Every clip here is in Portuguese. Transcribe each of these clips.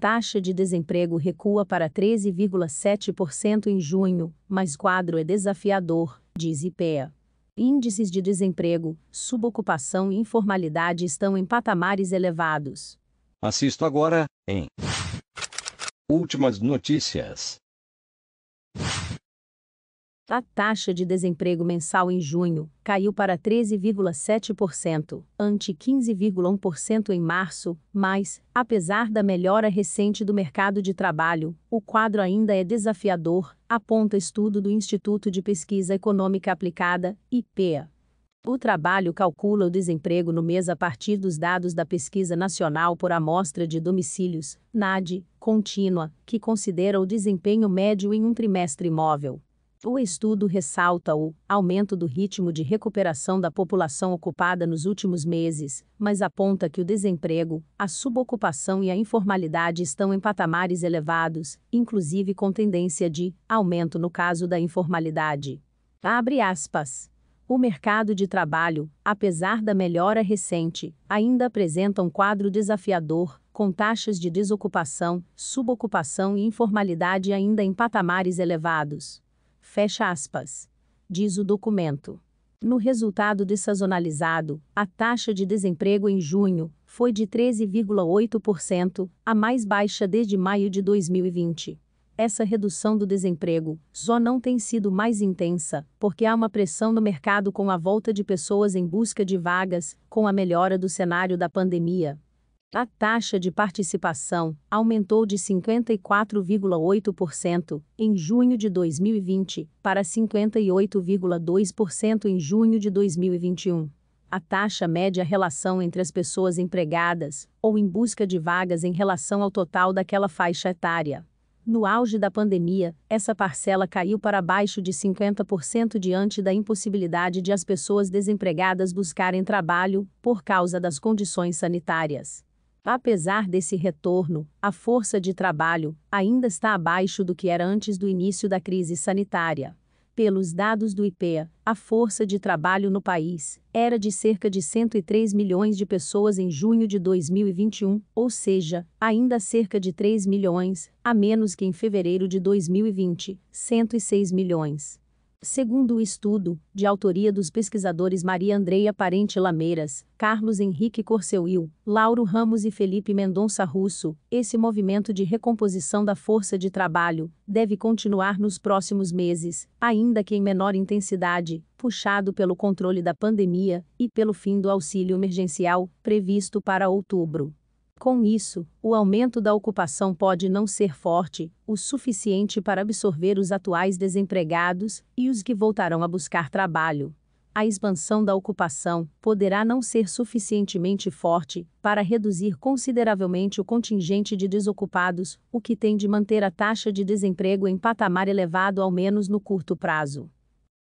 Taxa de desemprego recua para 13,7% em junho, mas quadro é desafiador, diz IPEA. Índices de desemprego, subocupação e informalidade estão em patamares elevados. Assisto agora em Últimas notícias. A taxa de desemprego mensal em junho caiu para 13,7%, ante 15,1% em março, mas, apesar da melhora recente do mercado de trabalho, o quadro ainda é desafiador, aponta estudo do Instituto de Pesquisa Econômica Aplicada, IPEA. O trabalho calcula o desemprego no mês a partir dos dados da Pesquisa Nacional por Amostra de Domicílios, NAD, contínua, que considera o desempenho médio em um trimestre móvel. O estudo ressalta o aumento do ritmo de recuperação da população ocupada nos últimos meses, mas aponta que o desemprego, a subocupação e a informalidade estão em patamares elevados, inclusive com tendência de aumento no caso da informalidade. Abre aspas. O mercado de trabalho, apesar da melhora recente, ainda apresenta um quadro desafiador, com taxas de desocupação, subocupação e informalidade ainda em patamares elevados. Fecha aspas. Diz o documento. No resultado dessazonalizado, a taxa de desemprego em junho foi de 13,8%, a mais baixa desde maio de 2020. Essa redução do desemprego só não tem sido mais intensa, porque há uma pressão no mercado com a volta de pessoas em busca de vagas, com a melhora do cenário da pandemia. A taxa de participação aumentou de 54,8% em junho de 2020 para 58,2% em junho de 2021. A taxa média relação entre as pessoas empregadas ou em busca de vagas em relação ao total daquela faixa etária. No auge da pandemia, essa parcela caiu para baixo de 50% diante da impossibilidade de as pessoas desempregadas buscarem trabalho por causa das condições sanitárias. Apesar desse retorno, a força de trabalho ainda está abaixo do que era antes do início da crise sanitária. Pelos dados do IPEA, a força de trabalho no país era de cerca de 103 milhões de pessoas em junho de 2021, ou seja, ainda cerca de 3 milhões, a menos que em fevereiro de 2020, 106 milhões. Segundo o estudo, de autoria dos pesquisadores Maria Andreia Parente Lameiras, Carlos Henrique Corseuil, Lauro Ramos e Felipe Mendonça Russo, esse movimento de recomposição da força de trabalho deve continuar nos próximos meses, ainda que em menor intensidade, puxado pelo controle da pandemia e pelo fim do auxílio emergencial, previsto para outubro. Com isso, o aumento da ocupação pode não ser forte o suficiente para absorver os atuais desempregados e os que voltarão a buscar trabalho. A expansão da ocupação poderá não ser suficientemente forte para reduzir consideravelmente o contingente de desocupados, o que tende a manter a taxa de desemprego em patamar elevado ao menos no curto prazo.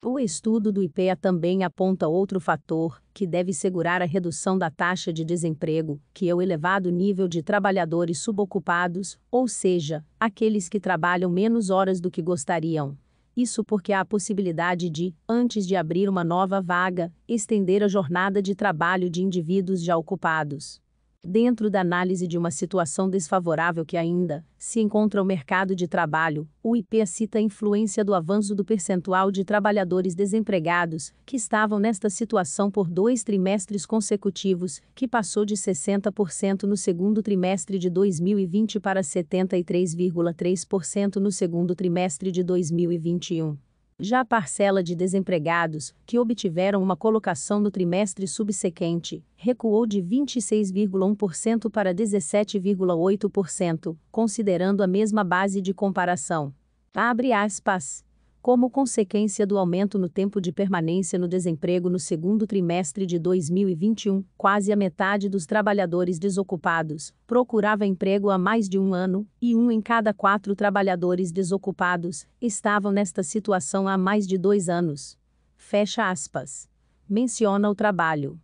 O estudo do IPEA também aponta outro fator, que deve segurar a redução da taxa de desemprego, que é o elevado nível de trabalhadores subocupados, ou seja, aqueles que trabalham menos horas do que gostariam. Isso porque há a possibilidade de, antes de abrir uma nova vaga, estender a jornada de trabalho de indivíduos já ocupados. Dentro da análise de uma situação desfavorável que ainda se encontra o mercado de trabalho, o IP cita a influência do avanço do percentual de trabalhadores desempregados, que estavam nesta situação por dois trimestres consecutivos, que passou de 60% no segundo trimestre de 2020 para 73,3% no segundo trimestre de 2021. Já a parcela de desempregados, que obtiveram uma colocação no trimestre subsequente, recuou de 26,1% para 17,8%, considerando a mesma base de comparação. Abre aspas como consequência do aumento no tempo de permanência no desemprego no segundo trimestre de 2021, quase a metade dos trabalhadores desocupados procurava emprego há mais de um ano, e um em cada quatro trabalhadores desocupados estavam nesta situação há mais de dois anos. Fecha aspas. Menciona o trabalho.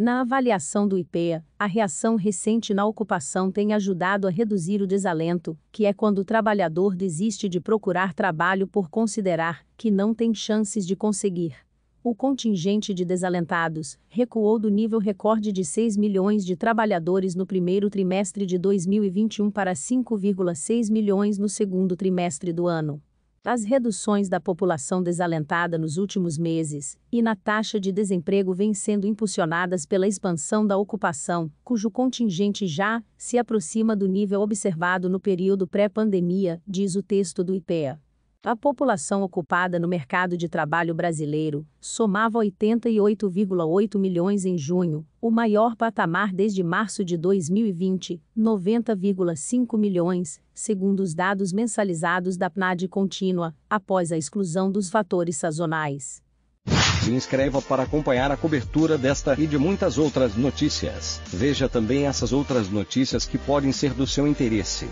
Na avaliação do IPEA, a reação recente na ocupação tem ajudado a reduzir o desalento, que é quando o trabalhador desiste de procurar trabalho por considerar que não tem chances de conseguir. O contingente de desalentados recuou do nível recorde de 6 milhões de trabalhadores no primeiro trimestre de 2021 para 5,6 milhões no segundo trimestre do ano as reduções da população desalentada nos últimos meses e na taxa de desemprego vêm sendo impulsionadas pela expansão da ocupação, cujo contingente já se aproxima do nível observado no período pré-pandemia, diz o texto do IPEA. A população ocupada no mercado de trabalho brasileiro somava 88,8 milhões em junho, o maior patamar desde março de 2020, 90,5 milhões, segundo os dados mensalizados da PNAD contínua, após a exclusão dos fatores sazonais. Se inscreva para acompanhar a cobertura desta e de muitas outras notícias. Veja também essas outras notícias que podem ser do seu interesse.